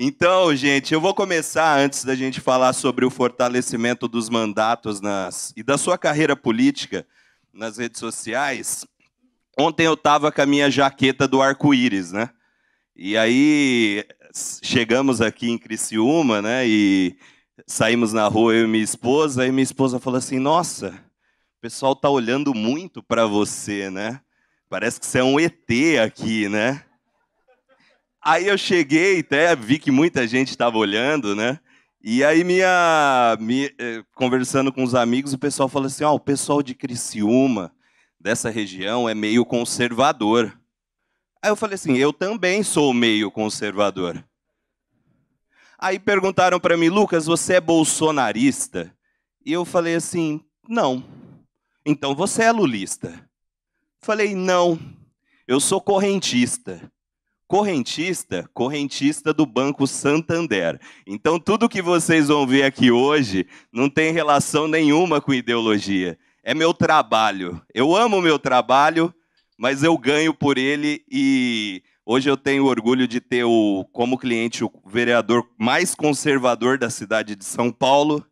Então, gente, eu vou começar antes da gente falar sobre o fortalecimento dos mandatos nas, e da sua carreira política nas redes sociais. Ontem eu estava com a minha jaqueta do arco-íris, né? E aí chegamos aqui em Criciúma, né? E saímos na rua eu e minha esposa, e minha esposa falou assim: "Nossa, o pessoal tá olhando muito para você, né? Parece que você é um ET aqui, né?" Aí eu cheguei, até vi que muita gente estava olhando, né? E aí, minha, minha, eh, conversando com os amigos, o pessoal falou assim: ó, oh, o pessoal de Criciúma, dessa região, é meio conservador. Aí eu falei assim: eu também sou meio conservador. Aí perguntaram para mim, Lucas, você é bolsonarista? E eu falei assim: não. Então você é lulista. Falei: não, eu sou correntista correntista, correntista do Banco Santander. Então, tudo que vocês vão ver aqui hoje não tem relação nenhuma com ideologia. É meu trabalho. Eu amo meu trabalho, mas eu ganho por ele e hoje eu tenho orgulho de ter o, como cliente o vereador mais conservador da cidade de São Paulo,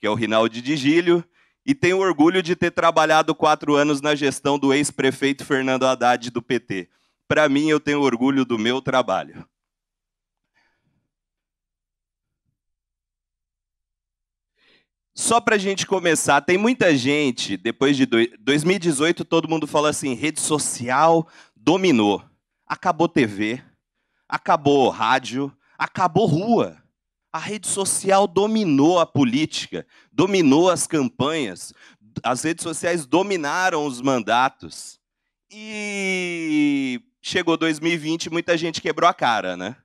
que é o Rinaldi de Gílio, e tenho orgulho de ter trabalhado quatro anos na gestão do ex-prefeito Fernando Haddad do PT para mim, eu tenho orgulho do meu trabalho. Só para a gente começar, tem muita gente, depois de 2018, todo mundo fala assim: rede social dominou. Acabou TV, acabou rádio, acabou rua. A rede social dominou a política, dominou as campanhas, as redes sociais dominaram os mandatos. E chegou 2020, muita gente quebrou a cara, né?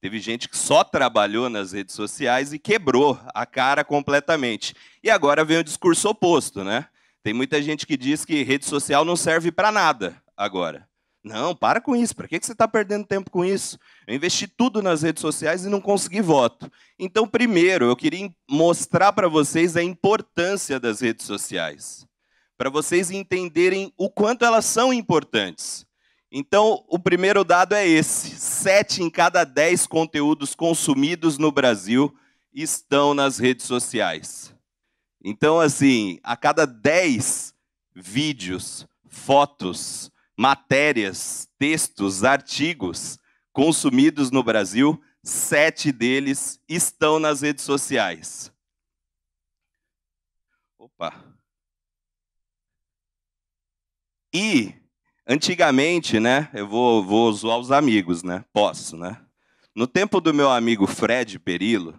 Teve gente que só trabalhou nas redes sociais e quebrou a cara completamente. E agora vem o discurso oposto, né? Tem muita gente que diz que rede social não serve para nada agora. Não, para com isso. Para que você está perdendo tempo com isso? Eu investi tudo nas redes sociais e não consegui voto. Então, primeiro, eu queria mostrar para vocês a importância das redes sociais. Para vocês entenderem o quanto elas são importantes. Então, o primeiro dado é esse: sete em cada dez conteúdos consumidos no Brasil estão nas redes sociais. Então, assim, a cada dez vídeos, fotos, matérias, textos, artigos consumidos no Brasil, sete deles estão nas redes sociais. Opa! E Antigamente, né? Eu vou, vou zoar os amigos, né? Posso, né? No tempo do meu amigo Fred Perillo,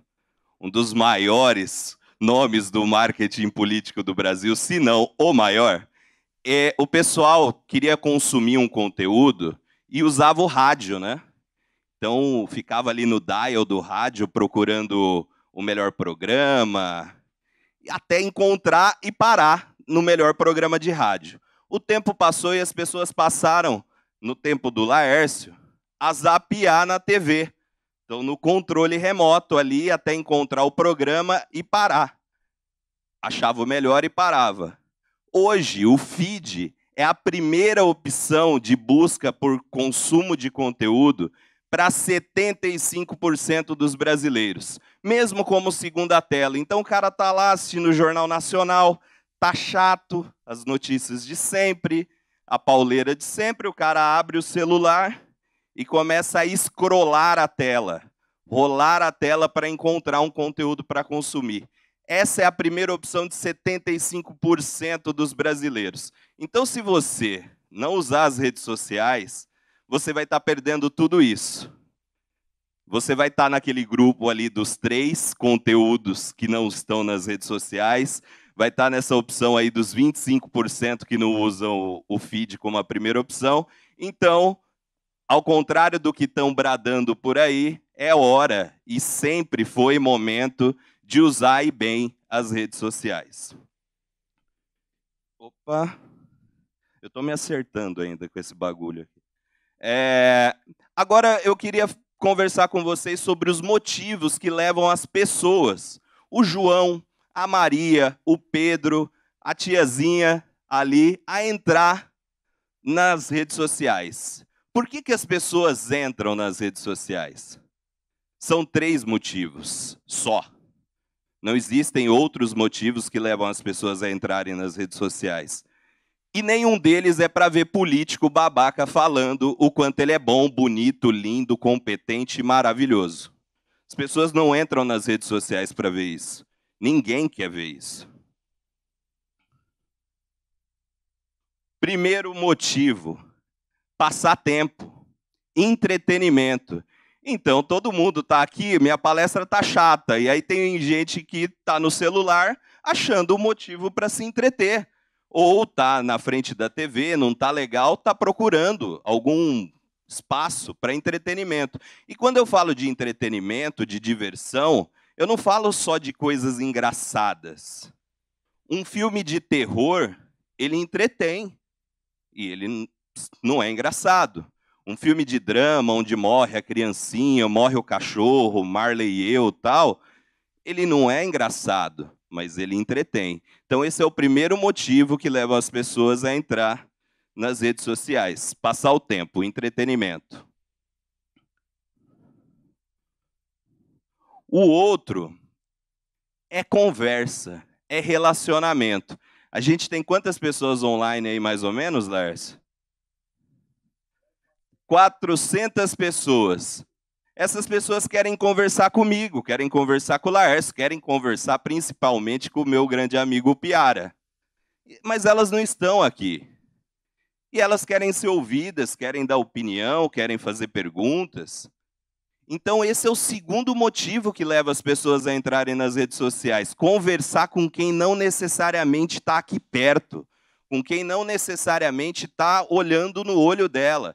um dos maiores nomes do marketing político do Brasil, se não o maior, é, o pessoal queria consumir um conteúdo e usava o rádio, né? Então ficava ali no dial do rádio procurando o melhor programa, até encontrar e parar no melhor programa de rádio. O tempo passou e as pessoas passaram, no tempo do Laércio, a zapear na TV. Então, no controle remoto ali, até encontrar o programa e parar. Achava o melhor e parava. Hoje, o feed é a primeira opção de busca por consumo de conteúdo para 75% dos brasileiros, mesmo como segunda tela. Então o cara tá lá assistindo o Jornal Nacional, tá chato, as notícias de sempre, a pauleira de sempre, o cara abre o celular e começa a escrolar a tela, rolar a tela para encontrar um conteúdo para consumir. Essa é a primeira opção de 75% dos brasileiros. Então, se você não usar as redes sociais, você vai estar tá perdendo tudo isso. Você vai estar tá naquele grupo ali dos três conteúdos que não estão nas redes sociais vai estar tá nessa opção aí dos 25% que não usam o feed como a primeira opção. Então, ao contrário do que estão bradando por aí, é hora e sempre foi momento de usar e bem as redes sociais. Opa, eu estou me acertando ainda com esse bagulho aqui. É... Agora eu queria conversar com vocês sobre os motivos que levam as pessoas, o João, a Maria, o Pedro, a tiazinha ali a entrar nas redes sociais. Por que, que as pessoas entram nas redes sociais? São três motivos só. Não existem outros motivos que levam as pessoas a entrarem nas redes sociais. E nenhum deles é para ver político babaca falando o quanto ele é bom, bonito, lindo, competente e maravilhoso. As pessoas não entram nas redes sociais para ver isso. Ninguém quer ver isso. Primeiro motivo: passar tempo, entretenimento. Então, todo mundo está aqui, minha palestra está chata. E aí tem gente que está no celular achando um motivo para se entreter. Ou está na frente da TV, não está legal, está procurando algum espaço para entretenimento. E quando eu falo de entretenimento, de diversão, eu não falo só de coisas engraçadas. Um filme de terror, ele entretém. E ele não é engraçado. Um filme de drama, onde morre a criancinha, morre o cachorro, Marley e eu tal, ele não é engraçado, mas ele entretém. Então, esse é o primeiro motivo que leva as pessoas a entrar nas redes sociais. Passar o tempo, entretenimento. O outro é conversa, é relacionamento. A gente tem quantas pessoas online aí, mais ou menos, Lars? 400 pessoas. Essas pessoas querem conversar comigo, querem conversar com o Lars, querem conversar principalmente com o meu grande amigo Piara. Mas elas não estão aqui. E elas querem ser ouvidas, querem dar opinião, querem fazer perguntas. Então, esse é o segundo motivo que leva as pessoas a entrarem nas redes sociais: conversar com quem não necessariamente está aqui perto, com quem não necessariamente está olhando no olho dela.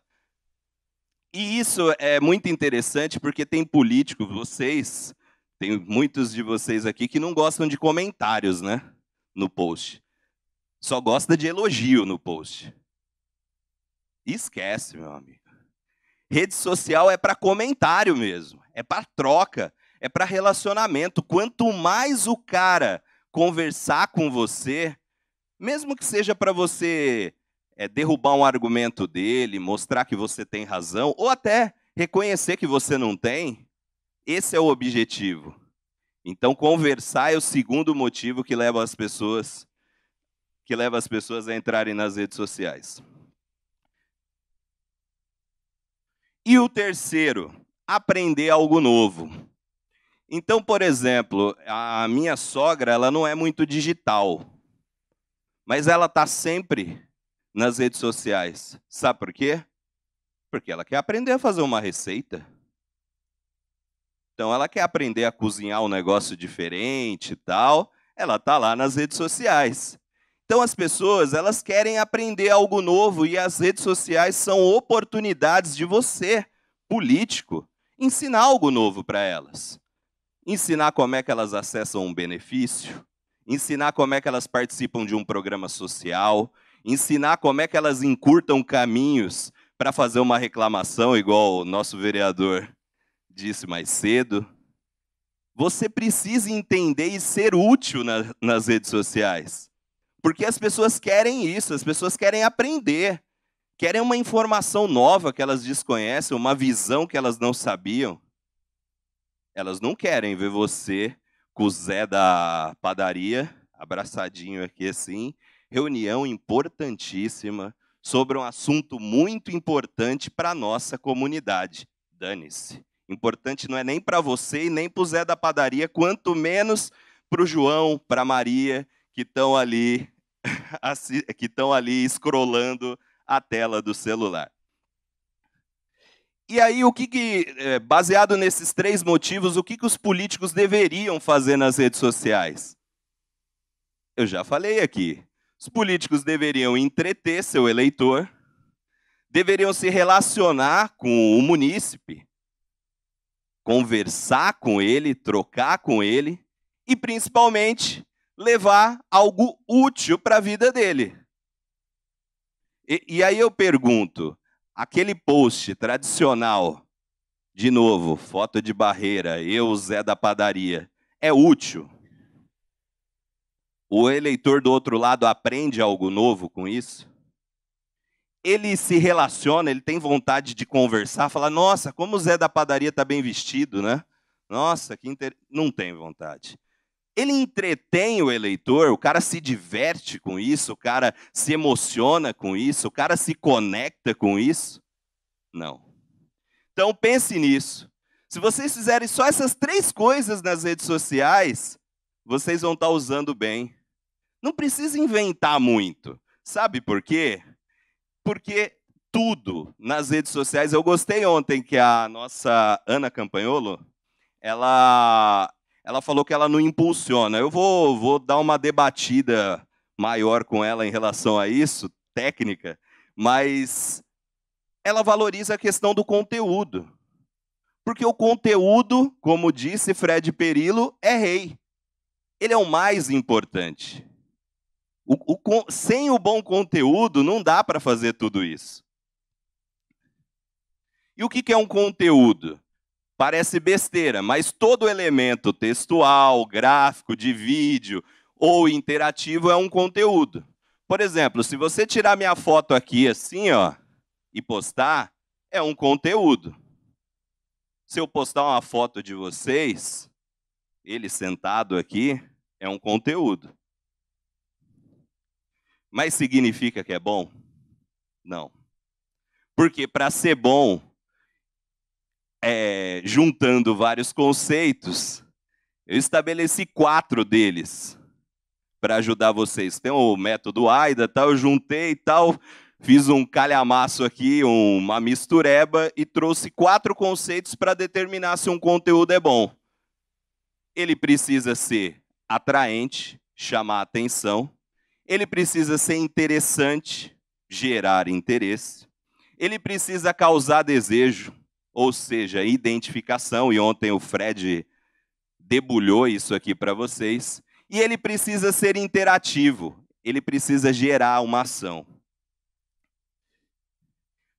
E isso é muito interessante porque tem políticos, vocês, tem muitos de vocês aqui que não gostam de comentários, né? No post. Só gosta de elogio no post. Esquece, meu amigo. Rede social é para comentário mesmo, é para troca, é para relacionamento. Quanto mais o cara conversar com você, mesmo que seja para você é, derrubar um argumento dele, mostrar que você tem razão, ou até reconhecer que você não tem, esse é o objetivo. Então, conversar é o segundo motivo que leva as pessoas que leva as pessoas a entrarem nas redes sociais. E o terceiro, aprender algo novo. Então, por exemplo, a minha sogra, ela não é muito digital, mas ela está sempre nas redes sociais. Sabe por quê? Porque ela quer aprender a fazer uma receita. Então, ela quer aprender a cozinhar um negócio diferente e tal. Ela está lá nas redes sociais. Então as pessoas, elas querem aprender algo novo e as redes sociais são oportunidades de você, político, ensinar algo novo para elas. Ensinar como é que elas acessam um benefício, ensinar como é que elas participam de um programa social, ensinar como é que elas encurtam caminhos para fazer uma reclamação, igual o nosso vereador disse mais cedo. Você precisa entender e ser útil na, nas redes sociais. Porque as pessoas querem isso, as pessoas querem aprender, querem uma informação nova que elas desconhecem, uma visão que elas não sabiam. Elas não querem ver você com o Zé da padaria, abraçadinho aqui assim, reunião importantíssima sobre um assunto muito importante para a nossa comunidade. Dane-se. Importante não é nem para você e nem para o Zé da padaria, quanto menos para o João, para a Maria, que estão ali que estão ali escrolando a tela do celular. E aí, o que, que eh, baseado nesses três motivos, o que, que os políticos deveriam fazer nas redes sociais? Eu já falei aqui. Os políticos deveriam entreter seu eleitor, deveriam se relacionar com o munícipe, conversar com ele, trocar com ele e, principalmente, levar algo útil para a vida dele. E, e, aí eu pergunto: aquele post tradicional, de novo, foto de barreira, eu, Zé da padaria, é útil? O eleitor do outro lado aprende algo novo com isso? Ele se relaciona, ele tem vontade de conversar, fala: nossa, como o Zé da padaria está bem vestido, né? Nossa, que inter... não tem vontade ele entretém o eleitor, o cara se diverte com isso, o cara se emociona com isso, o cara se conecta com isso? Não. Então pense nisso. Se vocês fizerem só essas três coisas nas redes sociais, vocês vão estar tá usando bem. Não precisa inventar muito. Sabe por quê? Porque tudo nas redes sociais. Eu gostei ontem que a nossa Ana Campanholo, ela ela falou que ela não impulsiona. Eu vou, vou dar uma debatida maior com ela em relação a isso, técnica, mas ela valoriza a questão do conteúdo. Porque o conteúdo, como disse Fred Perillo, é rei. Ele é o mais importante. O, o, sem o bom conteúdo, não dá para fazer tudo isso. E o que, que é um conteúdo? Parece besteira, mas todo elemento textual, gráfico, de vídeo ou interativo é um conteúdo. Por exemplo, se você tirar minha foto aqui assim, ó, e postar, é um conteúdo. Se eu postar uma foto de vocês, ele sentado aqui, é um conteúdo. Mas significa que é bom? Não. Porque para ser bom, é, juntando vários conceitos, eu estabeleci quatro deles para ajudar vocês. Tem o método AIDA, tal, eu juntei e tal, fiz um calhamaço aqui, uma mistureba e trouxe quatro conceitos para determinar se um conteúdo é bom. Ele precisa ser atraente, chamar atenção. Ele precisa ser interessante, gerar interesse. Ele precisa causar desejo, ou seja, identificação, e ontem o Fred debulhou isso aqui para vocês, e ele precisa ser interativo, ele precisa gerar uma ação.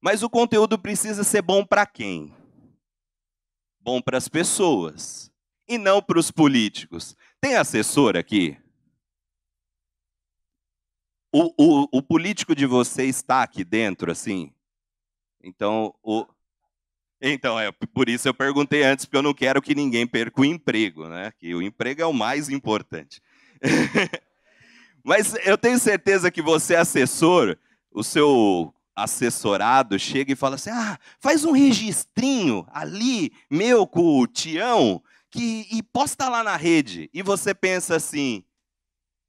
Mas o conteúdo precisa ser bom para quem? Bom para as pessoas e não para os políticos. Tem assessor aqui? O, o, o político de vocês está aqui dentro, assim? Então, o, então, é por isso eu perguntei antes, porque eu não quero que ninguém perca o emprego, né? Que o emprego é o mais importante. Mas eu tenho certeza que você, assessor, o seu assessorado chega e fala assim: ah, faz um registrinho ali, meu com o Tião, que, e posta lá na rede. E você pensa assim: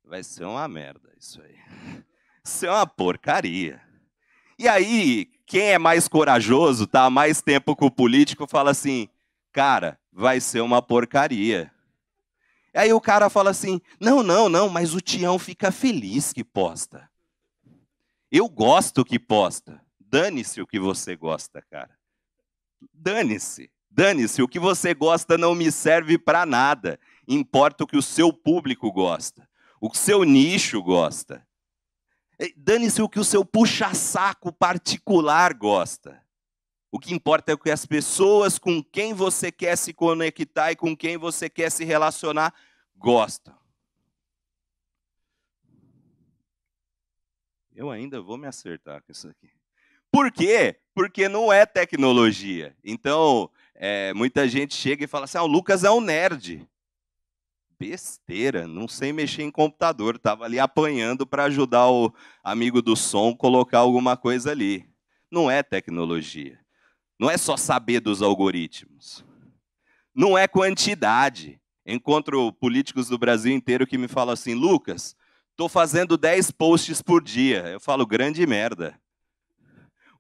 vai ser uma merda isso aí. Isso é uma porcaria. E aí, quem é mais corajoso, tá há mais tempo com o político, fala assim: cara, vai ser uma porcaria. Aí o cara fala assim: não, não, não, mas o Tião fica feliz que posta. Eu gosto que posta. Dane-se o que você gosta, cara. Dane-se. Dane-se. O que você gosta não me serve para nada. Importa o que o seu público gosta. O que seu nicho gosta. É, dane-se o que o seu puxa-saco particular gosta. O que importa é o que as pessoas com quem você quer se conectar e com quem você quer se relacionar gostam. Eu ainda vou me acertar com isso aqui. Por quê? Porque não é tecnologia. Então, é, muita gente chega e fala assim: ah, o Lucas é um nerd besteira, não sei mexer em computador, estava ali apanhando para ajudar o amigo do som colocar alguma coisa ali. Não é tecnologia. Não é só saber dos algoritmos. Não é quantidade. Encontro políticos do Brasil inteiro que me falam assim: Lucas, estou fazendo 10 posts por dia. Eu falo, grande merda.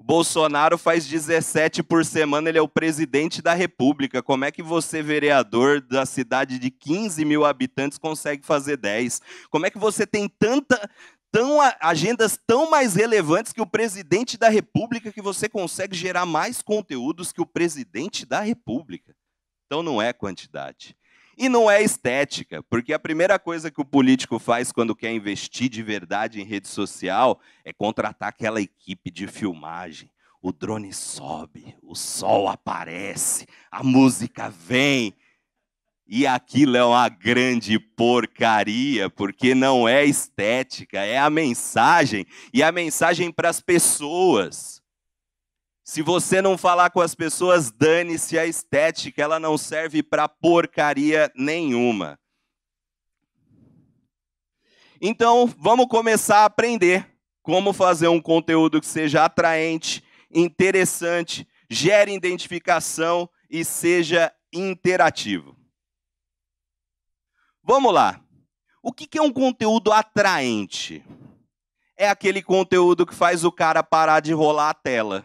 O Bolsonaro faz 17 por semana, ele é o presidente da República. Como é que você, vereador da cidade de 15 mil habitantes, consegue fazer 10? Como é que você tem tanta, tão, agendas tão mais relevantes que o presidente da República que você consegue gerar mais conteúdos que o presidente da República? Então não é quantidade. E não é estética, porque a primeira coisa que o político faz quando quer investir de verdade em rede social é contratar aquela equipe de filmagem. O drone sobe, o sol aparece, a música vem. E aquilo é uma grande porcaria, porque não é estética, é a mensagem, e a mensagem para as pessoas. Se você não falar com as pessoas, dane-se a estética, ela não serve para porcaria nenhuma. Então, vamos começar a aprender como fazer um conteúdo que seja atraente, interessante, gere identificação e seja interativo. Vamos lá. O que é um conteúdo atraente? É aquele conteúdo que faz o cara parar de rolar a tela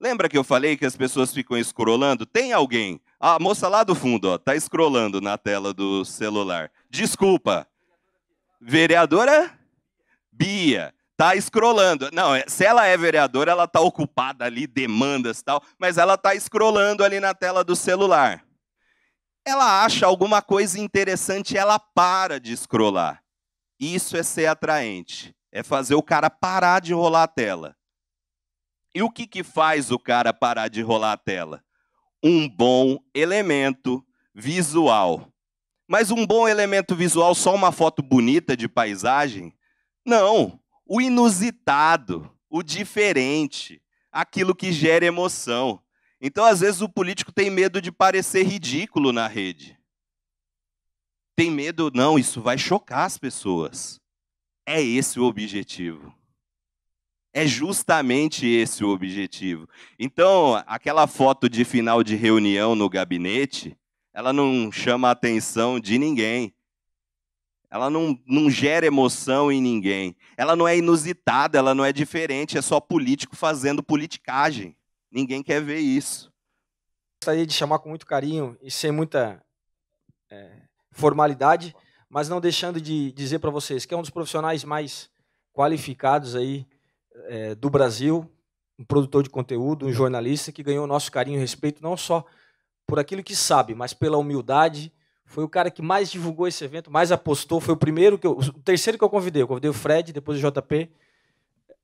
Lembra que eu falei que as pessoas ficam escrolando? Tem alguém. A moça lá do fundo, ó, tá escrolando na tela do celular. Desculpa. Vereadora Bia tá escrolando. Não, é, se ela é vereadora, ela tá ocupada ali, demandas e tal, mas ela tá escrolando ali na tela do celular. Ela acha alguma coisa interessante, ela para de escrolar. Isso é ser atraente. É fazer o cara parar de rolar a tela. E o que, que faz o cara parar de rolar a tela? Um bom elemento visual. Mas um bom elemento visual, só uma foto bonita de paisagem? Não. O inusitado, o diferente, aquilo que gera emoção. Então, às vezes, o político tem medo de parecer ridículo na rede. Tem medo, não, isso vai chocar as pessoas. É esse o objetivo. É justamente esse o objetivo. Então, aquela foto de final de reunião no gabinete, ela não chama a atenção de ninguém. Ela não, não gera emoção em ninguém. Ela não é inusitada, ela não é diferente, é só político fazendo politicagem. Ninguém quer ver isso. Gostaria de chamar com muito carinho e sem muita é, formalidade, mas não deixando de dizer para vocês que é um dos profissionais mais qualificados aí é, do Brasil, um produtor de conteúdo, um jornalista que ganhou nosso carinho e respeito não só por aquilo que sabe, mas pela humildade. Foi o cara que mais divulgou esse evento, mais apostou. Foi o primeiro que eu, o terceiro que eu convidei. Eu convidei o Fred, depois o JP,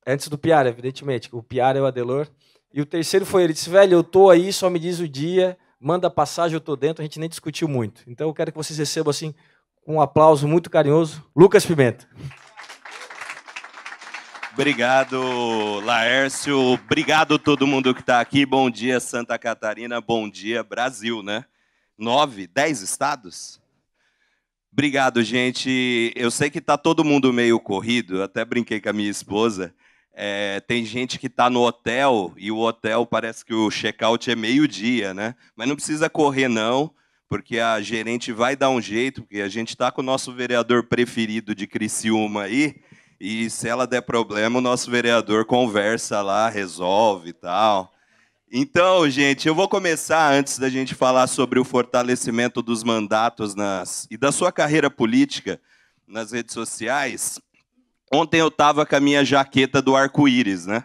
antes do Piara, evidentemente. O Piara é o Adelor. E o terceiro foi ele. Disse, velho, eu tô aí, só me diz o dia, manda passagem, eu tô dentro. A gente nem discutiu muito. Então eu quero que vocês recebam assim um aplauso muito carinhoso, Lucas Pimenta. Obrigado, Laércio. Obrigado todo mundo que está aqui. Bom dia, Santa Catarina. Bom dia, Brasil, né? Nove, dez estados? Obrigado, gente. Eu sei que está todo mundo meio corrido. até brinquei com a minha esposa. É, tem gente que está no hotel e o hotel parece que o check-out é meio-dia, né? Mas não precisa correr, não, porque a gerente vai dar um jeito, porque a gente está com o nosso vereador preferido de Criciúma aí. E se ela der problema, o nosso vereador conversa lá, resolve e tal. Então, gente, eu vou começar antes da gente falar sobre o fortalecimento dos mandatos nas, e da sua carreira política nas redes sociais. Ontem eu estava com a minha jaqueta do arco-íris, né?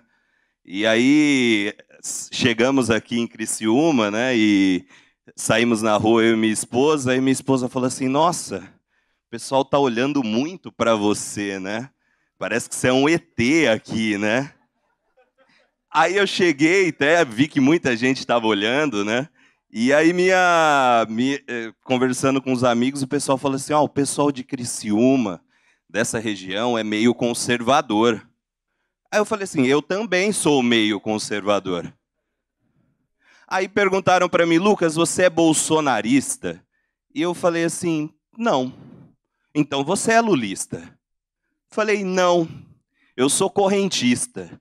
E aí chegamos aqui em Criciúma, né? E saímos na rua eu e minha esposa, e minha esposa falou assim: "Nossa, o pessoal tá olhando muito para você, né?" parece que você é um ET aqui, né? Aí eu cheguei, até vi que muita gente estava olhando, né? E aí, minha, minha, eh, conversando com os amigos, o pessoal falou assim: ó, oh, o pessoal de Criciúma, dessa região, é meio conservador. Aí eu falei assim: eu também sou meio conservador. Aí perguntaram para mim, Lucas, você é bolsonarista? E eu falei assim: não. Então você é lulista. Falei, não, eu sou correntista.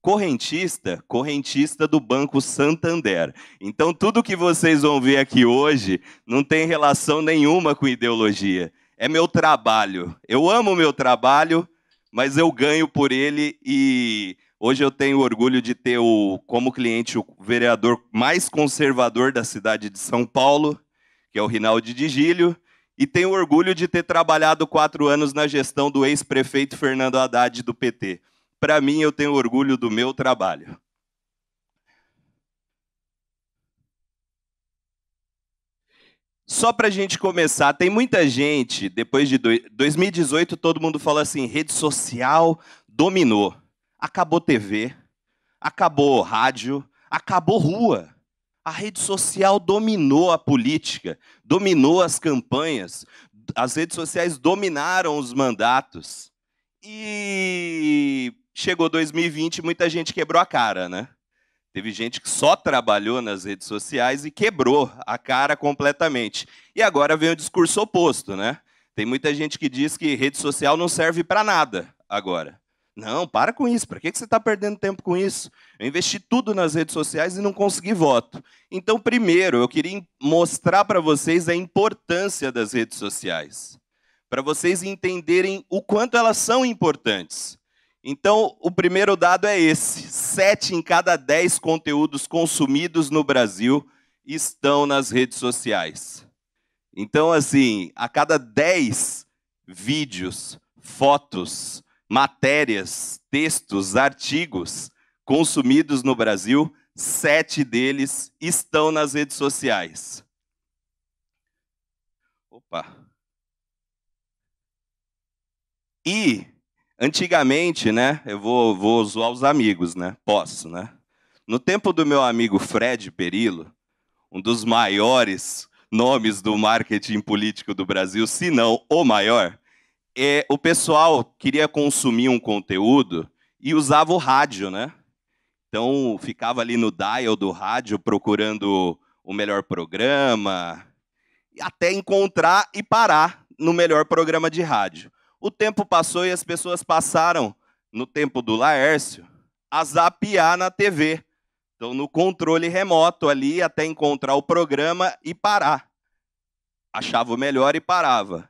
Correntista, correntista do Banco Santander. Então, tudo que vocês vão ver aqui hoje não tem relação nenhuma com ideologia. É meu trabalho. Eu amo meu trabalho, mas eu ganho por ele e hoje eu tenho orgulho de ter o, como cliente o vereador mais conservador da cidade de São Paulo, que é o Rinaldo de e tenho orgulho de ter trabalhado quatro anos na gestão do ex-prefeito Fernando Haddad do PT. Para mim, eu tenho orgulho do meu trabalho. Só para a gente começar, tem muita gente, depois de 2018, todo mundo fala assim: rede social dominou. Acabou TV, acabou rádio, acabou rua. A rede social dominou a política, dominou as campanhas, as redes sociais dominaram os mandatos. E chegou 2020, e muita gente quebrou a cara, né? Teve gente que só trabalhou nas redes sociais e quebrou a cara completamente. E agora vem o discurso oposto, né? Tem muita gente que diz que rede social não serve para nada agora. Não, para com isso. Para que, que você está perdendo tempo com isso? Eu investi tudo nas redes sociais e não consegui voto. Então, primeiro, eu queria mostrar para vocês a importância das redes sociais, para vocês entenderem o quanto elas são importantes. Então, o primeiro dado é esse: sete em cada dez conteúdos consumidos no Brasil estão nas redes sociais. Então, assim, a cada dez vídeos, fotos, matérias, textos, artigos consumidos no Brasil, sete deles estão nas redes sociais. Opa. E antigamente, né? Eu vou, vou zoar os amigos, né? Posso, né? No tempo do meu amigo Fred Perillo, um dos maiores nomes do marketing político do Brasil, se não o maior, é, o pessoal queria consumir um conteúdo e usava o rádio, né? Então ficava ali no dial do rádio procurando o melhor programa, até encontrar e parar no melhor programa de rádio. O tempo passou e as pessoas passaram, no tempo do Laércio, a zapear na TV. Então, no controle remoto ali, até encontrar o programa e parar. Achava o melhor e parava.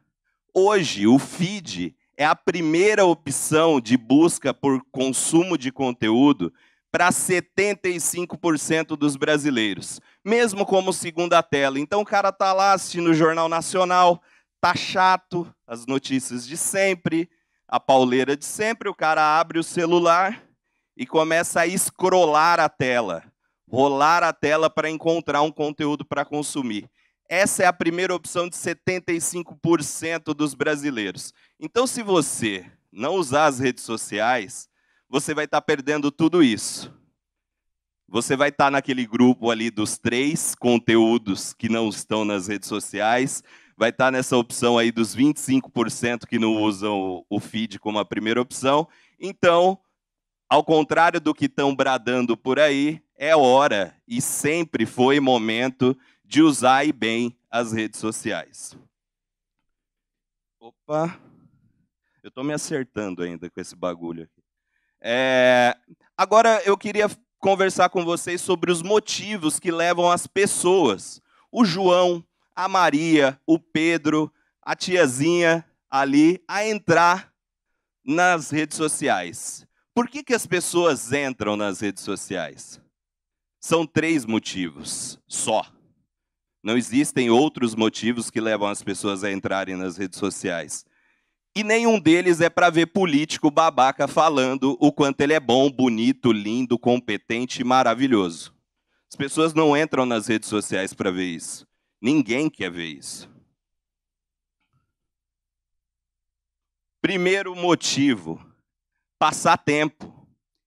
Hoje, o feed é a primeira opção de busca por consumo de conteúdo para 75% dos brasileiros, mesmo como segunda tela. Então o cara tá lá assistindo o Jornal Nacional, tá chato, as notícias de sempre, a pauleira de sempre, o cara abre o celular e começa a escrolar a tela, rolar a tela para encontrar um conteúdo para consumir. Essa é a primeira opção de 75% dos brasileiros. Então, se você não usar as redes sociais, você vai estar perdendo tudo isso. Você vai estar naquele grupo ali dos três conteúdos que não estão nas redes sociais, vai estar nessa opção aí dos 25% que não usam o feed como a primeira opção. Então, ao contrário do que estão bradando por aí, é hora e sempre foi momento de usar bem as redes sociais. Opa, eu estou me acertando ainda com esse bagulho aqui. É, agora eu queria conversar com vocês sobre os motivos que levam as pessoas, o João, a Maria, o Pedro, a tiazinha ali, a entrar nas redes sociais. Por que, que as pessoas entram nas redes sociais? São três motivos só. Não existem outros motivos que levam as pessoas a entrarem nas redes sociais. E nenhum deles é para ver político babaca falando o quanto ele é bom, bonito, lindo, competente e maravilhoso. As pessoas não entram nas redes sociais para ver isso. Ninguém quer ver isso. Primeiro motivo: passar tempo,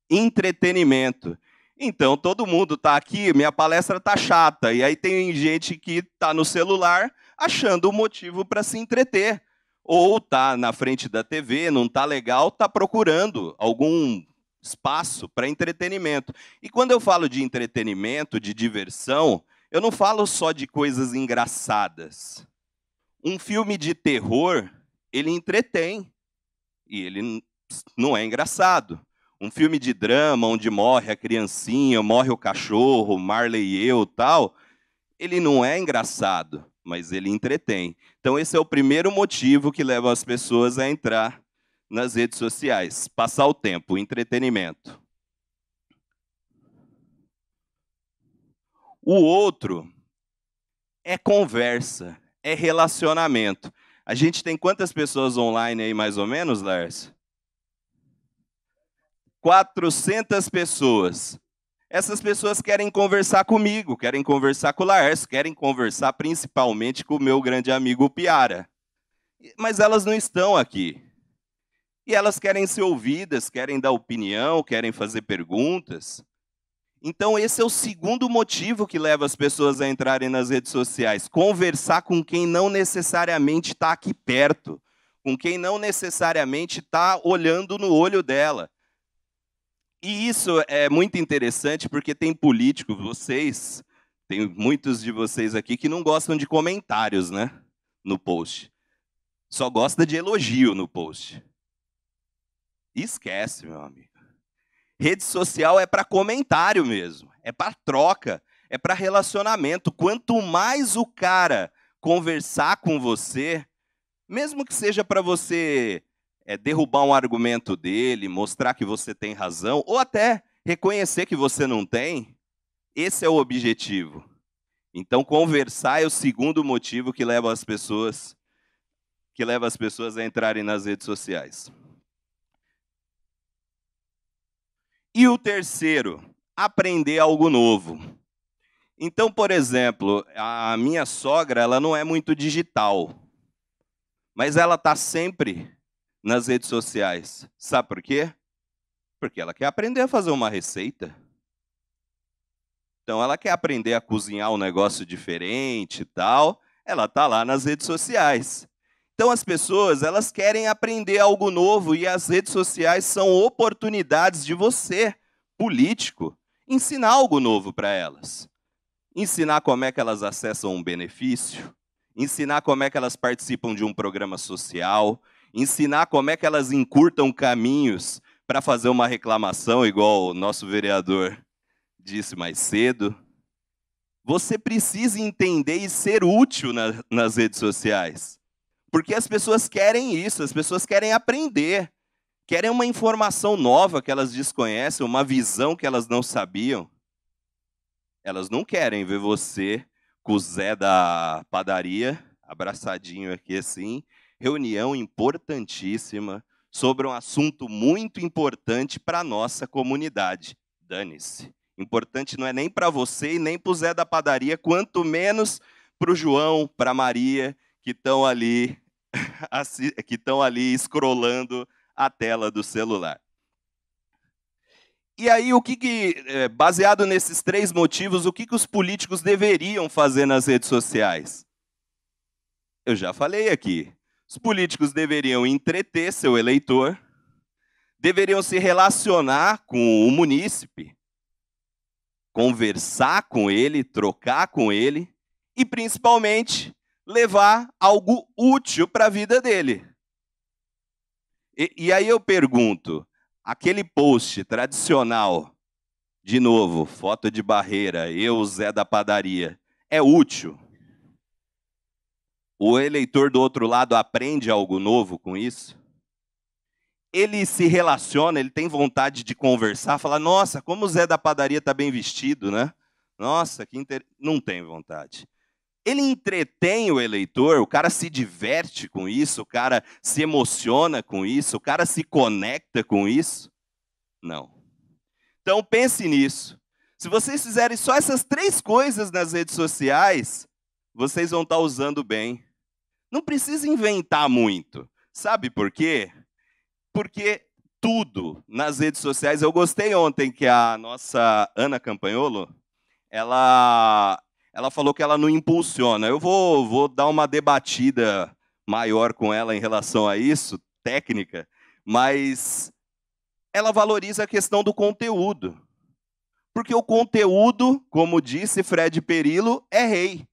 entretenimento. Então todo mundo está aqui, minha palestra está chata. E aí tem gente que está no celular achando um motivo para se entreter. Ou está na frente da TV, não está legal, está procurando algum espaço para entretenimento. E quando eu falo de entretenimento, de diversão, eu não falo só de coisas engraçadas. Um filme de terror, ele entretém e ele não é engraçado. Um filme de drama onde morre a criancinha, morre o cachorro, Marley e eu, tal, ele não é engraçado, mas ele entretém. Então esse é o primeiro motivo que leva as pessoas a entrar nas redes sociais, passar o tempo, entretenimento. O outro é conversa, é relacionamento. A gente tem quantas pessoas online aí mais ou menos, Lars? 400 pessoas. Essas pessoas querem conversar comigo, querem conversar com o Laércio, querem conversar principalmente com o meu grande amigo Piara. Mas elas não estão aqui. E elas querem ser ouvidas, querem dar opinião, querem fazer perguntas. Então, esse é o segundo motivo que leva as pessoas a entrarem nas redes sociais: conversar com quem não necessariamente está aqui perto, com quem não necessariamente está olhando no olho dela e isso é muito interessante porque tem políticos, vocês, tem muitos de vocês aqui que não gostam de comentários, né? No post. Só gosta de elogio no post. Esquece, meu amigo. Rede social é para comentário mesmo, é para troca, é para relacionamento. Quanto mais o cara conversar com você, mesmo que seja para você é, derrubar um argumento dele, mostrar que você tem razão, ou até reconhecer que você não tem, esse é o objetivo. Então, conversar é o segundo motivo que leva as pessoas que leva as pessoas a entrarem nas redes sociais. E o terceiro, aprender algo novo. Então, por exemplo, a minha sogra, ela não é muito digital, mas ela está sempre nas redes sociais. Sabe por quê? Porque ela quer aprender a fazer uma receita. Então ela quer aprender a cozinhar um negócio diferente e tal, ela tá lá nas redes sociais. Então as pessoas, elas querem aprender algo novo e as redes sociais são oportunidades de você, político, ensinar algo novo para elas. Ensinar como é que elas acessam um benefício, ensinar como é que elas participam de um programa social, ensinar como é que elas encurtam caminhos para fazer uma reclamação, igual o nosso vereador disse mais cedo. Você precisa entender e ser útil na, nas redes sociais. Porque as pessoas querem isso, as pessoas querem aprender, querem uma informação nova que elas desconhecem, uma visão que elas não sabiam. Elas não querem ver você com o Zé da padaria, abraçadinho aqui assim, reunião importantíssima sobre um assunto muito importante para a nossa comunidade. Dane-se. Importante não é nem para você e nem para o Zé da padaria, quanto menos para o João, para a Maria, que estão ali que estão ali escrolando a tela do celular. E aí, o que, que eh, baseado nesses três motivos, o que, que os políticos deveriam fazer nas redes sociais? Eu já falei aqui. Os políticos deveriam entreter seu eleitor, deveriam se relacionar com o munícipe, conversar com ele, trocar com ele e, principalmente, levar algo útil para a vida dele. E, e, aí eu pergunto: aquele post tradicional, de novo, foto de barreira, eu, Zé da padaria, é útil? O eleitor do outro lado aprende algo novo com isso? Ele se relaciona, ele tem vontade de conversar, falar: "Nossa, como o Zé da padaria está bem vestido, né? Nossa, que inter... não tem vontade." Ele entretém o eleitor, o cara se diverte com isso, o cara se emociona com isso, o cara se conecta com isso? Não. Então pense nisso. Se vocês fizerem só essas três coisas nas redes sociais, vocês vão estar tá usando bem não precisa inventar muito. Sabe por quê? Porque tudo nas redes sociais. Eu gostei ontem que a nossa Ana Campanholo, ela ela falou que ela não impulsiona. Eu vou vou dar uma debatida maior com ela em relação a isso, técnica, mas ela valoriza a questão do conteúdo. Porque o conteúdo, como disse Fred Perillo, é rei.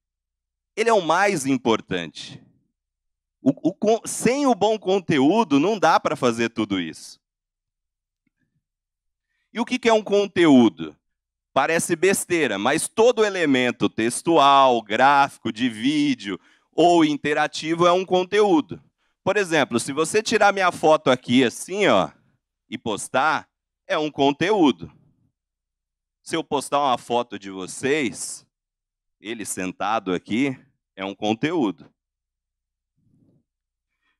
Ele é o mais importante. O, o, sem o bom conteúdo, não dá para fazer tudo isso. E o que, que é um conteúdo? Parece besteira, mas todo elemento textual, gráfico, de vídeo ou interativo é um conteúdo. Por exemplo, se você tirar minha foto aqui assim, ó, e postar, é um conteúdo. Se eu postar uma foto de vocês, ele sentado aqui, é um conteúdo.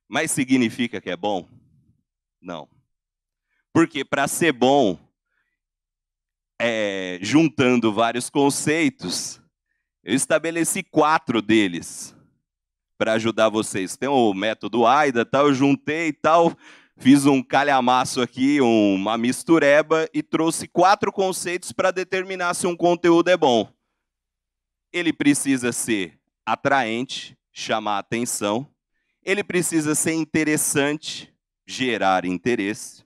Mas significa que é bom? Não. Porque para ser bom, é, juntando vários conceitos, eu estabeleci quatro deles para ajudar vocês. Tem o método AIDA, tal, eu juntei e tal, fiz um calhamaço aqui, uma mistureba e trouxe quatro conceitos para determinar se um conteúdo é bom. Ele precisa ser atraente, chamar atenção, ele precisa ser interessante, gerar interesse.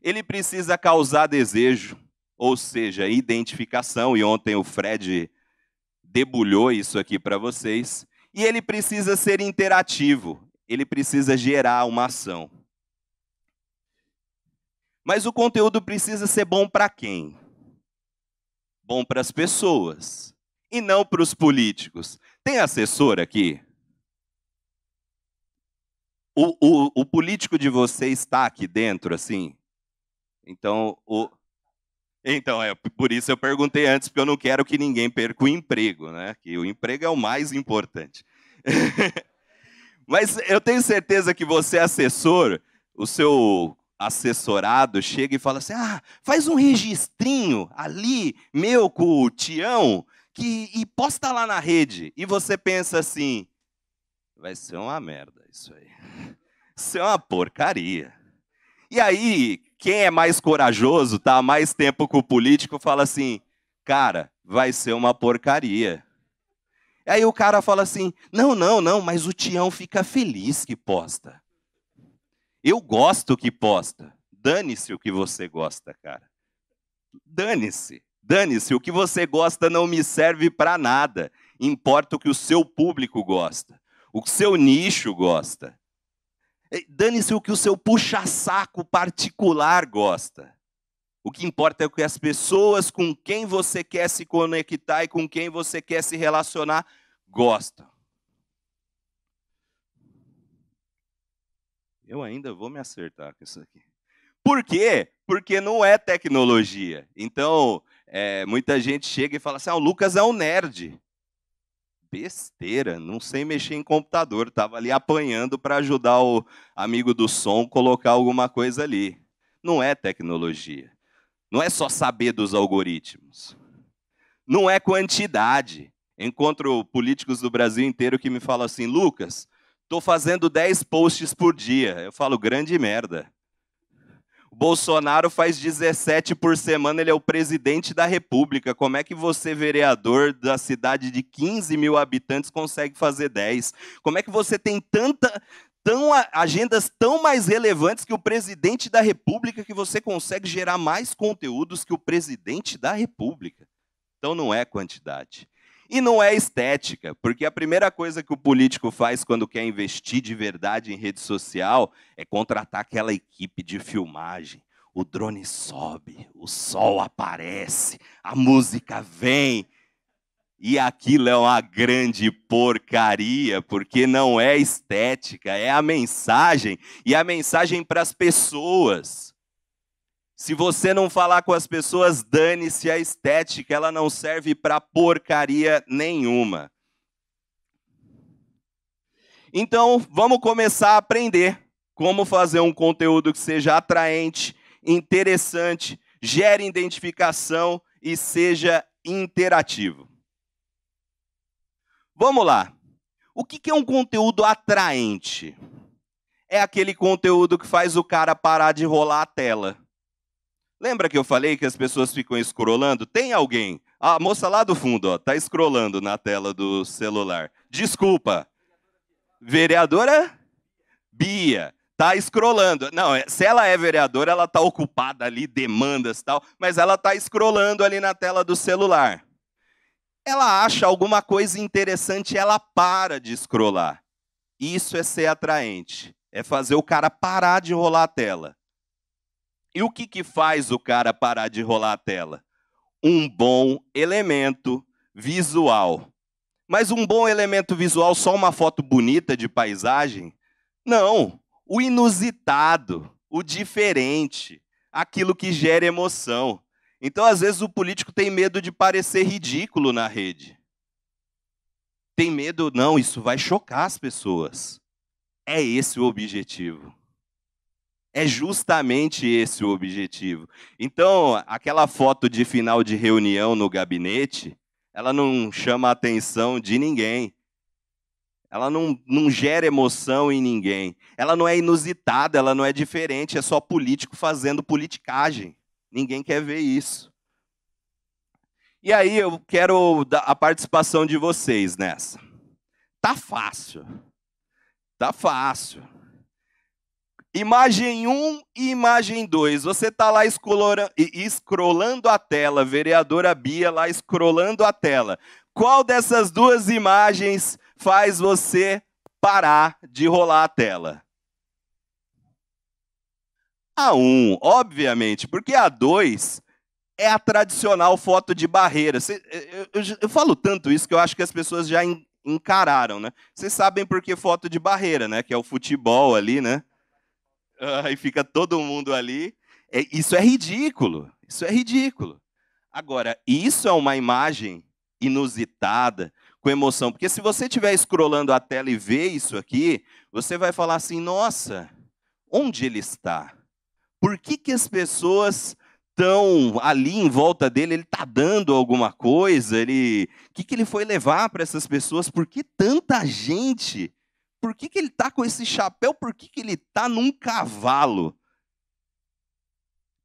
Ele precisa causar desejo, ou seja, identificação. E ontem o Fred debulhou isso aqui para vocês. E ele precisa ser interativo, ele precisa gerar uma ação. Mas o conteúdo precisa ser bom para quem? Bom para as pessoas e não para os políticos. Tem assessor aqui? o, o, o político de você está aqui dentro, assim? Então, o... Então, é por isso eu perguntei antes, porque eu não quero que ninguém perca o emprego, né? Que o emprego é o mais importante. Mas eu tenho certeza que você, é assessor, o seu assessorado chega e fala assim: ah, faz um registrinho ali, meu, com o Tião, que, e posta lá na rede. E você pensa assim: vai ser uma merda isso aí. Isso é uma porcaria. E aí, quem é mais corajoso, tá mais tempo com o político, fala assim: "Cara, vai ser uma porcaria". E aí o cara fala assim: "Não, não, não, mas o Tião fica feliz que posta. Eu gosto que posta. Dane-se o que você gosta, cara. Dane-se. Dane-se, o que você gosta não me serve para nada. Importa o que o seu público gosta o que seu nicho gosta. É, dane-se o que o seu puxa-saco particular gosta. O que importa é o que as pessoas com quem você quer se conectar e com quem você quer se relacionar gostam. Eu ainda vou me acertar com isso aqui. Por quê? Porque não é tecnologia. Então, é, muita gente chega e fala assim: ah, o Lucas é um nerd besteira, não sei mexer em computador, estava ali apanhando para ajudar o amigo do som colocar alguma coisa ali. Não é tecnologia. Não é só saber dos algoritmos. Não é quantidade. Encontro políticos do Brasil inteiro que me falam assim: Lucas, estou fazendo 10 posts por dia. Eu falo, grande merda. Bolsonaro faz 17 por semana, ele é o presidente da República. Como é que você, vereador da cidade de 15 mil habitantes, consegue fazer 10? Como é que você tem tanta, tão, agendas tão mais relevantes que o presidente da República que você consegue gerar mais conteúdos que o presidente da República? Então não é quantidade. E não é estética, porque a primeira coisa que o político faz quando quer investir de verdade em rede social é contratar aquela equipe de filmagem. O drone sobe, o sol aparece, a música vem. E aquilo é uma grande porcaria, porque não é estética, é a mensagem, e a mensagem para as pessoas. Se você não falar com as pessoas, dane-se a estética, ela não serve para porcaria nenhuma. Então, vamos começar a aprender como fazer um conteúdo que seja atraente, interessante, gere identificação e seja interativo. Vamos lá. O que é um conteúdo atraente? É aquele conteúdo que faz o cara parar de rolar a tela. Lembra que eu falei que as pessoas ficam escrolando? Tem alguém. A moça lá do fundo, ó, tá escrolando na tela do celular. Desculpa. Vereadora Bia tá escrolando. Não, é, se ela é vereadora, ela tá ocupada ali, demandas e tal, mas ela tá escrolando ali na tela do celular. Ela acha alguma coisa interessante, ela para de escrolar. Isso é ser atraente. É fazer o cara parar de rolar a tela. E o que, que faz o cara parar de rolar a tela? Um bom elemento visual. Mas um bom elemento visual, só uma foto bonita de paisagem? Não. O inusitado, o diferente, aquilo que gera emoção. Então, às vezes, o político tem medo de parecer ridículo na rede. Tem medo, não, isso vai chocar as pessoas. É esse o objetivo. É justamente esse o objetivo. Então, aquela foto de final de reunião no gabinete, ela não chama a atenção de ninguém. Ela não, não gera emoção em ninguém. Ela não é inusitada, ela não é diferente, é só político fazendo politicagem. Ninguém quer ver isso. E aí eu quero a participação de vocês nessa. Tá fácil. Tá fácil. Imagem 1 tá e imagem 2. Você está lá escrolando a tela, vereadora Bia lá escrolando a tela. Qual dessas duas imagens faz você parar de rolar a tela? A 1, obviamente, porque a 2 é a tradicional foto de barreira. Eu falo tanto isso que eu acho que as pessoas já encararam, né? Vocês sabem por que foto de barreira, né? Que é o futebol ali, né? uh, e fica todo mundo ali. É, isso é ridículo. Isso é ridículo. Agora, isso é uma imagem inusitada, com emoção. Porque se você estiver scrollando a tela e ver isso aqui, você vai falar assim: nossa, onde ele está? Por que, que as pessoas estão ali em volta dele? Ele está dando alguma coisa? Ele... O que, que ele foi levar para essas pessoas? Por que tanta gente por que, que ele está com esse chapéu? Por que, que ele está num cavalo?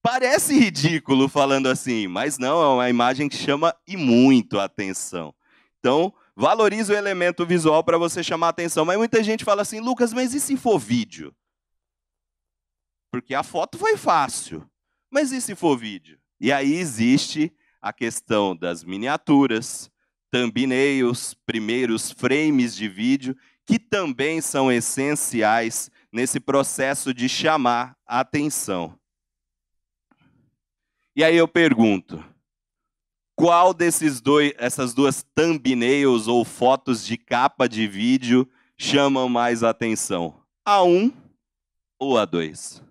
Parece ridículo falando assim, mas não, é uma imagem que chama e muito a atenção. Então, valoriza o elemento visual para você chamar a atenção. Mas muita gente fala assim, Lucas, mas e se for vídeo? Porque a foto foi fácil. Mas e se for vídeo? E aí existe a questão das miniaturas, thumbnails, primeiros frames de vídeo que também são essenciais nesse processo de chamar a atenção. E aí eu pergunto: qual desses dois, essas duas thumbnails ou fotos de capa de vídeo chamam mais a atenção? A um ou a dois?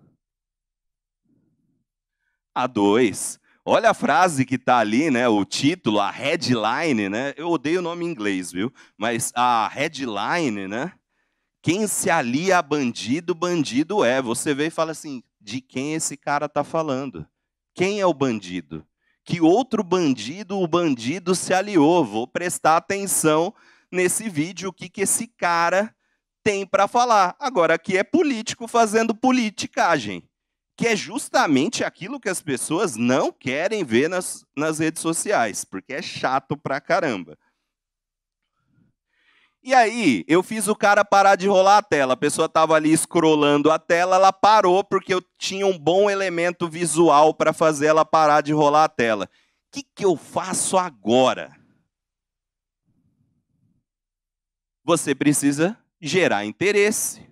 A dois. Olha a frase que está ali, né? O título, a headline, né? Eu odeio o nome em inglês, viu? Mas a headline, né? Quem se alia a bandido, bandido é. Você vê e fala assim: de quem esse cara está falando? Quem é o bandido? Que outro bandido o bandido se aliou? Vou prestar atenção nesse vídeo, o que, que esse cara tem para falar. Agora, aqui é político fazendo politicagem que é justamente aquilo que as pessoas não querem ver nas, nas redes sociais, porque é chato pra caramba. E aí, eu fiz o cara parar de rolar a tela. A pessoa estava ali escrolando a tela, ela parou porque eu tinha um bom elemento visual para fazer ela parar de rolar a tela. O que, que eu faço agora? Você precisa gerar interesse.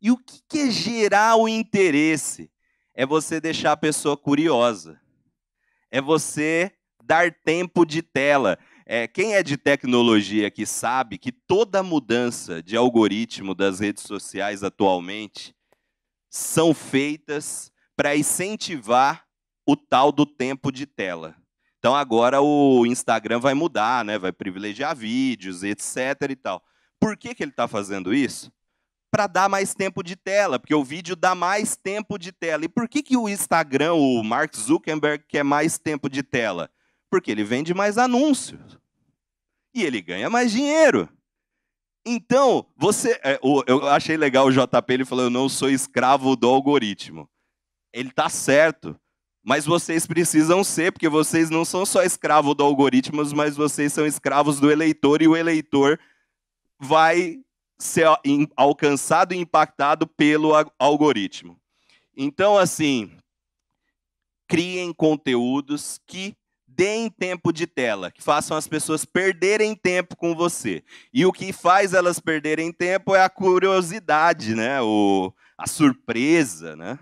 E o que é gerar o interesse? É você deixar a pessoa curiosa. É você dar tempo de tela. É, quem é de tecnologia que sabe que toda mudança de algoritmo das redes sociais atualmente são feitas para incentivar o tal do tempo de tela. Então agora o Instagram vai mudar, né? vai privilegiar vídeos, etc. e tal. Por que, que ele está fazendo isso? para dar mais tempo de tela, porque o vídeo dá mais tempo de tela. E por que, que o Instagram, o Mark Zuckerberg, quer mais tempo de tela? Porque ele vende mais anúncios. E ele ganha mais dinheiro. Então, você. É, eu achei legal o JP, ele falou: eu não sou escravo do algoritmo. Ele tá certo. Mas vocês precisam ser, porque vocês não são só escravos do algoritmo, mas vocês são escravos do eleitor, e o eleitor vai ser alcançado e impactado pelo algoritmo. Então, assim, criem conteúdos que deem tempo de tela, que façam as pessoas perderem tempo com você. E o que faz elas perderem tempo é a curiosidade, né? O, a surpresa, né?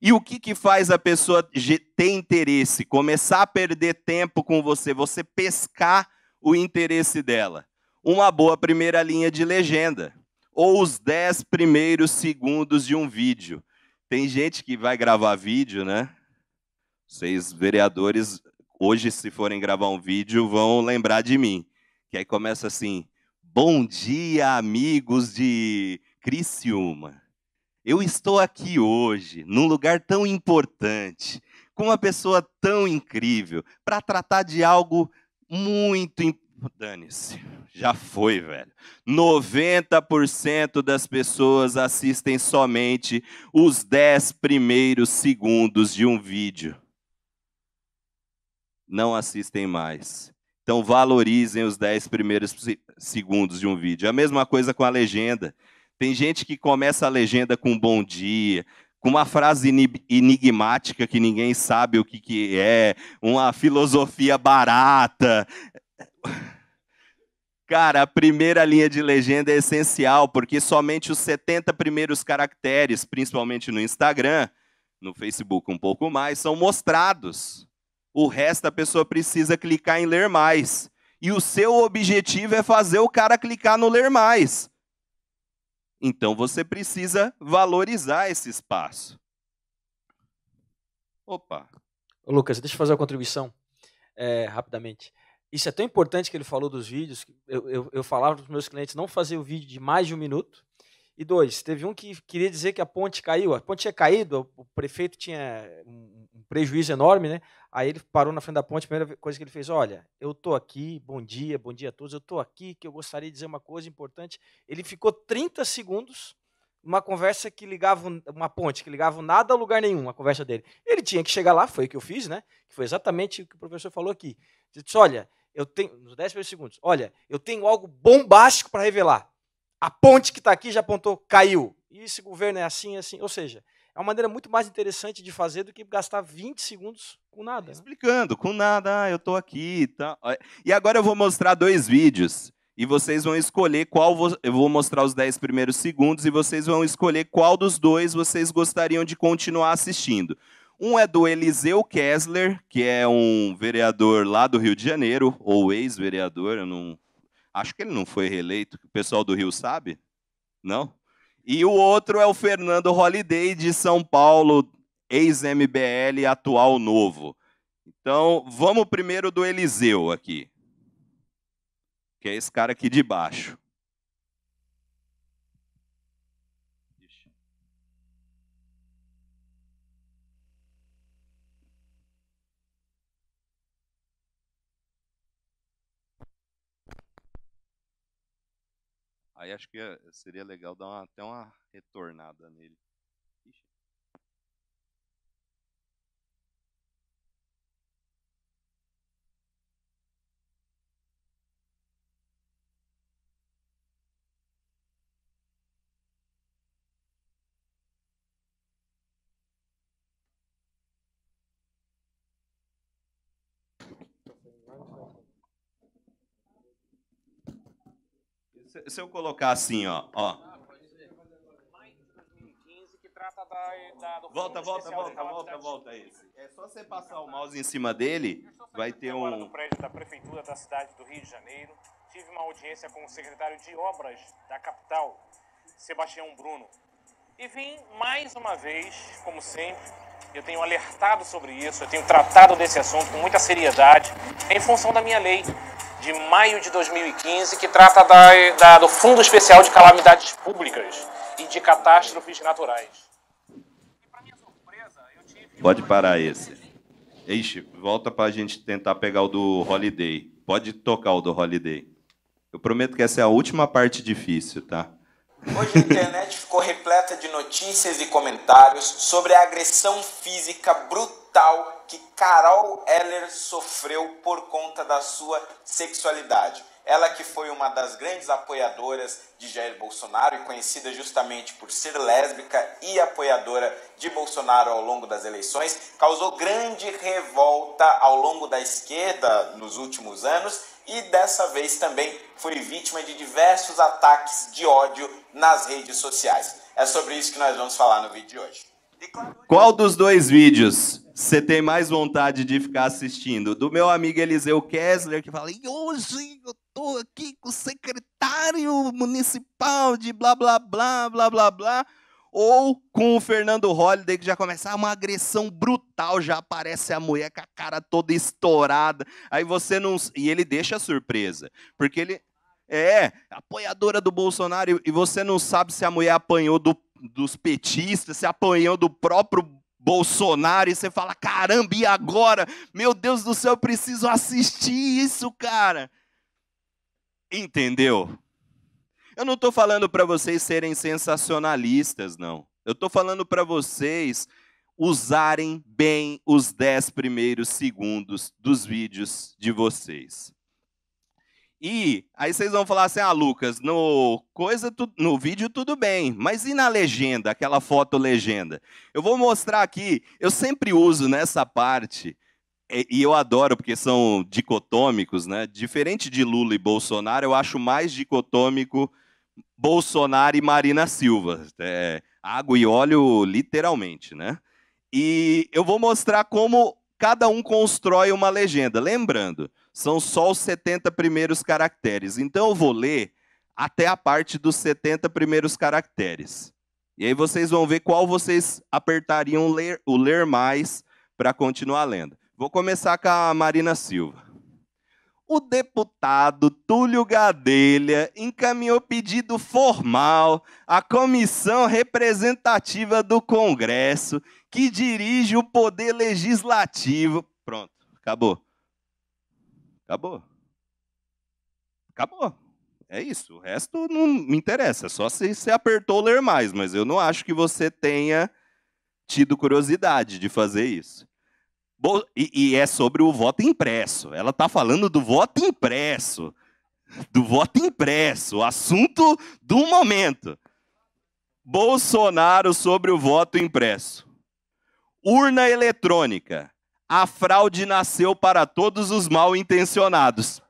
E o que, que faz a pessoa ter interesse, começar a perder tempo com você, você pescar o interesse dela? uma boa primeira linha de legenda ou os 10 primeiros segundos de um vídeo. Tem gente que vai gravar vídeo, né? Vocês, vereadores, hoje, se forem gravar um vídeo, vão lembrar de mim. Que aí começa assim: Bom dia, amigos de Criciúma. Eu estou aqui hoje, num lugar tão importante, com uma pessoa tão incrível, para tratar de algo muito importante. Dane-se. Já foi, velho. 90% das pessoas assistem somente os 10 primeiros segundos de um vídeo. Não assistem mais. Então valorizem os 10 primeiros segundos de um vídeo. É a mesma coisa com a legenda. Tem gente que começa a legenda com um bom dia, com uma frase enigmática que ninguém sabe o que, que é, uma filosofia barata. Cara, a primeira linha de legenda é essencial, porque somente os 70 primeiros caracteres, principalmente no Instagram, no Facebook um pouco mais, são mostrados. O resto a pessoa precisa clicar em ler mais. E o seu objetivo é fazer o cara clicar no ler mais. Então você precisa valorizar esse espaço. Opa. Lucas, deixa eu fazer uma contribuição é, rapidamente. Isso é tão importante que ele falou dos vídeos. Eu, eu, eu falava para os meus clientes não fazer o vídeo de mais de um minuto. E dois, teve um que queria dizer que a ponte caiu. A ponte tinha caído, o prefeito tinha um prejuízo enorme, né? Aí ele parou na frente da ponte, a primeira coisa que ele fez, olha, eu estou aqui, bom dia, bom dia a todos, eu estou aqui, que eu gostaria de dizer uma coisa importante. Ele ficou 30 segundos uma conversa que ligava uma ponte, que ligava nada a lugar nenhum, a conversa dele. Ele tinha que chegar lá, foi o que eu fiz, né? Foi exatamente o que o professor falou aqui. Ele disse: "Olha, eu tenho nos 10 primeiros segundos. Olha, eu tenho algo bombástico para revelar. A ponte que está aqui já apontou, caiu. E esse governo é assim, assim, ou seja, é uma maneira muito mais interessante de fazer do que gastar 20 segundos com nada. Né? Explicando, com nada, ah, eu estou aqui. Tá. E agora eu vou mostrar dois vídeos e vocês vão escolher qual. Vo... Eu vou mostrar os 10 primeiros segundos e vocês vão escolher qual dos dois vocês gostariam de continuar assistindo. Um é do Eliseu Kessler, que é um vereador lá do Rio de Janeiro, ou ex-vereador, eu não. Acho que ele não foi reeleito. O pessoal do Rio sabe? Não? E o outro é o Fernando Holiday, de São Paulo, ex-MBL, atual novo. Então, vamos primeiro do Eliseu aqui que é esse cara aqui de baixo. Aí acho que eh, seria legal dar uma, até uma retornada nele. Se, se eu colocar assim, ó, ó. Volta, volta, volta, volta, volta esse. É só você passar o mouse em cima dele, vai ter um. no prédio da prefeitura da cidade do Rio de Janeiro. Tive uma audiência com o secretário de obras da capital, Sebastião Bruno. E vim mais uma vez, como sempre, eu tenho alertado sobre isso, eu tenho tratado desse assunto com muita seriedade, em função da minha lei, de maio de 2015, que trata da, da, do Fundo Especial de Calamidades Públicas e de Catástrofes Naturais. Pode parar esse. Ixi, volta para a gente tentar pegar o do Holiday. Pode tocar o do Holiday. Eu prometo que essa é a última parte difícil, tá? Hoje a internet ficou repleta de notícias e comentários sobre a agressão física brutal tal que Carol Heller sofreu por conta da sua sexualidade. Ela que foi uma das grandes apoiadoras de Jair Bolsonaro e conhecida justamente por ser lésbica e apoiadora de Bolsonaro ao longo das eleições, causou grande revolta ao longo da esquerda nos últimos anos e dessa vez também foi vítima de diversos ataques de ódio nas redes sociais. É sobre isso que nós vamos falar no vídeo de hoje. Qual dos dois vídeos? você tem mais vontade de ficar assistindo? Do meu amigo Eliseu Kessler, que fala: e hoje eu estou aqui com o secretário municipal de blá, blá, blá, blá, blá, blá. Ou com o Fernando Holliday, que já começa ah, uma agressão brutal, já aparece a mulher com a cara toda estourada. Aí você não. E ele deixa a surpresa. Porque ele. É, apoiadora do Bolsonaro, e você não sabe se a mulher apanhou do, dos petistas, se apanhou do próprio Bolsonaro, e você fala: caramba, e agora? Meu Deus do céu, eu preciso assistir isso, cara. Entendeu? Eu não estou falando para vocês serem sensacionalistas, não. Eu estou falando para vocês usarem bem os 10 primeiros segundos dos vídeos de vocês. E aí vocês vão falar assim: "Ah, Lucas, no coisa tu, no vídeo tudo bem, mas e na legenda, aquela foto legenda?". Eu vou mostrar aqui, eu sempre uso nessa parte e eu adoro porque são dicotômicos, né? Diferente de Lula e Bolsonaro, eu acho mais dicotômico Bolsonaro e Marina Silva. É, água e óleo, literalmente, né? E eu vou mostrar como cada um constrói uma legenda. Lembrando, são só os 70 primeiros caracteres. Então eu vou ler até a parte dos 70 primeiros caracteres. E aí vocês vão ver qual vocês apertariam ler, o ler mais para continuar lendo. Vou começar com a Marina Silva. O deputado Túlio Gadelha encaminhou pedido formal à comissão representativa do Congresso que dirige o poder legislativo. Pronto, acabou Acabou. Acabou. É isso. O resto não me interessa. Só se você apertou ler mais, mas eu não acho que você tenha tido curiosidade de fazer isso. Bo e, e, é sobre o voto impresso. Ela está falando do voto impresso. Do voto impresso, o assunto do momento. Bolsonaro sobre o voto impresso. Urna eletrônica a fraude nasceu para todos os mal intencionados.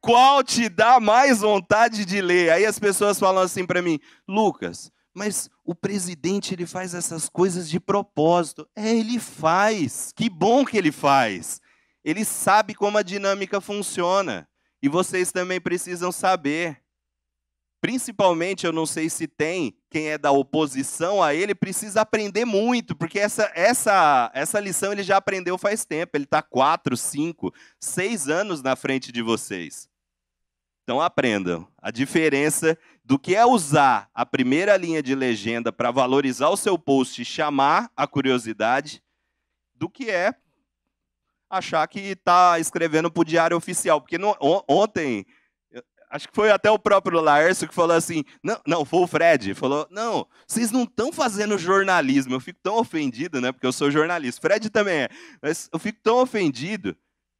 Qual te dá mais vontade de ler? Aí as pessoas falam assim para mim, Lucas, mas o presidente ele faz essas coisas de propósito. É, ele faz. Que bom que ele faz. Ele sabe como a dinâmica funciona. E vocês também precisam saber principalmente, eu não sei se tem, quem é da oposição a ele, precisa aprender muito, porque essa, essa, essa lição ele já aprendeu faz tempo. Ele está quatro, cinco, seis anos na frente de vocês. Então aprendam a diferença do que é usar a primeira linha de legenda para valorizar o seu post e chamar a curiosidade, do que é achar que está escrevendo para o diário oficial. Porque no, ontem acho que foi até o próprio Laércio que falou assim, não, não, foi o Fred, falou, não, vocês não estão fazendo jornalismo, eu fico tão ofendido, né, porque eu sou jornalista, Fred também é, mas eu fico tão ofendido,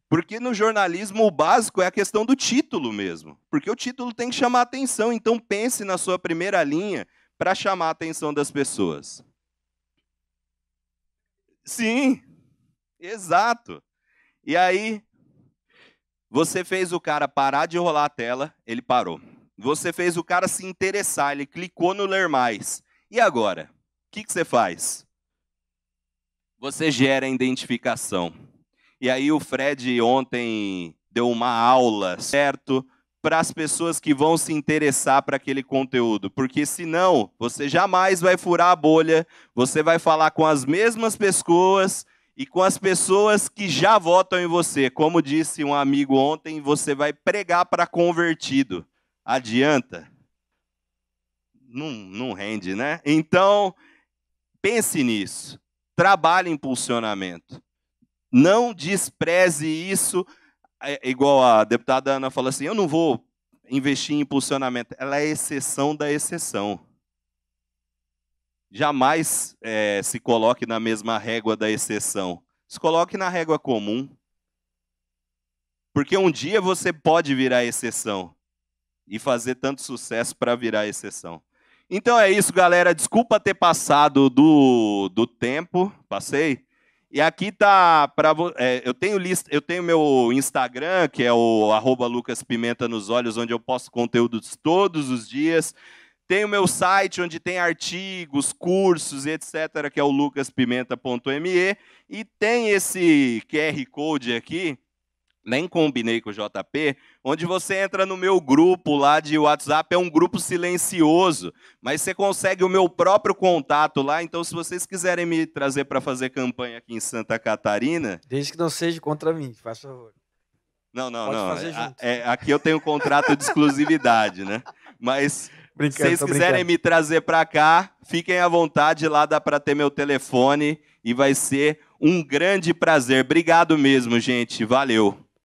porque no jornalismo o básico é a questão do título mesmo, porque o título tem que chamar atenção, então pense na sua primeira linha para chamar a atenção das pessoas. Sim, exato. E aí, você fez o cara parar de rolar a tela, ele parou. Você fez o cara se interessar, ele clicou no ler mais. E agora? O que, que você faz? Você gera identificação. E aí o Fred ontem deu uma aula, certo? Para as pessoas que vão se interessar para aquele conteúdo. Porque senão, você jamais vai furar a bolha, você vai falar com as mesmas pessoas e com as pessoas que já votam em você. Como disse um amigo ontem, você vai pregar para convertido. Adianta? Não, não rende, né? Então, pense nisso. Trabalhe impulsionamento. Não despreze isso, é igual a deputada Ana falou assim: eu não vou investir em impulsionamento. Ela é exceção da exceção jamais é, se coloque na mesma régua da exceção. Se coloque na régua comum. Porque um dia você pode virar exceção e fazer tanto sucesso para virar exceção. Então é isso, galera. Desculpa ter passado do, do tempo, passei. E aqui tá para é, eh, eu tenho list eu tenho meu Instagram que é o @lucaspimenta nos olhos, onde eu posto conteúdos todos os dias. Tem o meu site onde tem artigos, cursos, etc., que é o lucaspimenta.me. E tem esse QR Code aqui, nem combinei com o JP, onde você entra no meu grupo lá de WhatsApp, é um grupo silencioso, mas você consegue o meu próprio contato lá, então se vocês quiserem me trazer para fazer campanha aqui em Santa Catarina... Desde que não seja contra mim, faz favor. Não, não, Pode não. É, é, aqui eu tenho um contrato de exclusividade, né? Mas se vocês quiserem brincando. me trazer para cá, fiquem à vontade, lá dá para ter meu telefone e vai ser um grande prazer. Obrigado mesmo, gente. Valeu.